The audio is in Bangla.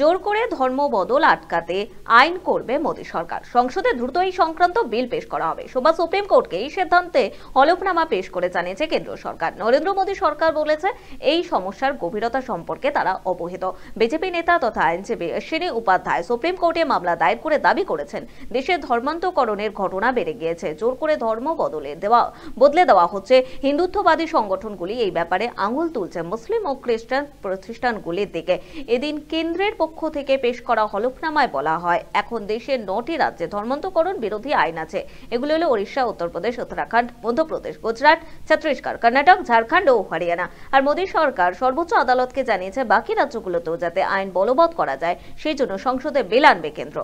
জোর করে ধর্ম বদল আটকাতে আইন করবে মোদী সরকার সংসদে দ্রুত এই সংক্রান্ত বিল পেশ করা হবে সোমবার সুপ্রিম কোর্টকে এই সিদ্ধান্তে হলফনামা পেশ করে জানিয়েছে কেন্দ্র সরকার নরেন্দ্র মোদী সরকার বলেছে এই সমস্যার গভীরতা সম্পর্কে তারা অবহিত বিজেপি নেতা তথা আইনজীবী অশ্বিনী উপাধ্যায় সুপ্রিম কোর্টে মামলা দায়ের করে দাবি করেছেন দেশে ধর্মান্তকরণের ঘটনা বেড়ে গিয়েছে জোর করে ধর্ম বদলে দেওয়া বদলে দেওয়া হচ্ছে হিন্দুত্ববাদী সংগঠনগুলি এই ব্যাপারে আঙুল তুলছে মুসলিম ও খ্রিস্টান প্রতিষ্ঠানগুলির দিকে এদিন কেন্দ্রের কেন্দ্রের পক্ষ থেকে পেশ করা হলফনামায় বলা হয় এখন দেশের নটি রাজ্যে ধর্মান্তকরণ বিরোধী আইন আছে এগুলো হলো ওড়িশা উত্তরপ্রদেশ উত্তরাখণ্ড মধ্যপ্রদেশ গুজরাট ছত্তিশগড় কর্ণাটক ঝাড়খণ্ড ও হরিয়ানা আর মোদী সরকার সর্বোচ্চ আদালতকে জানিয়েছে বাকি রাজ্যগুলোতেও যাতে আইন বলবৎ করা যায় সেই জন্য সংসদে বিল আনবে কেন্দ্র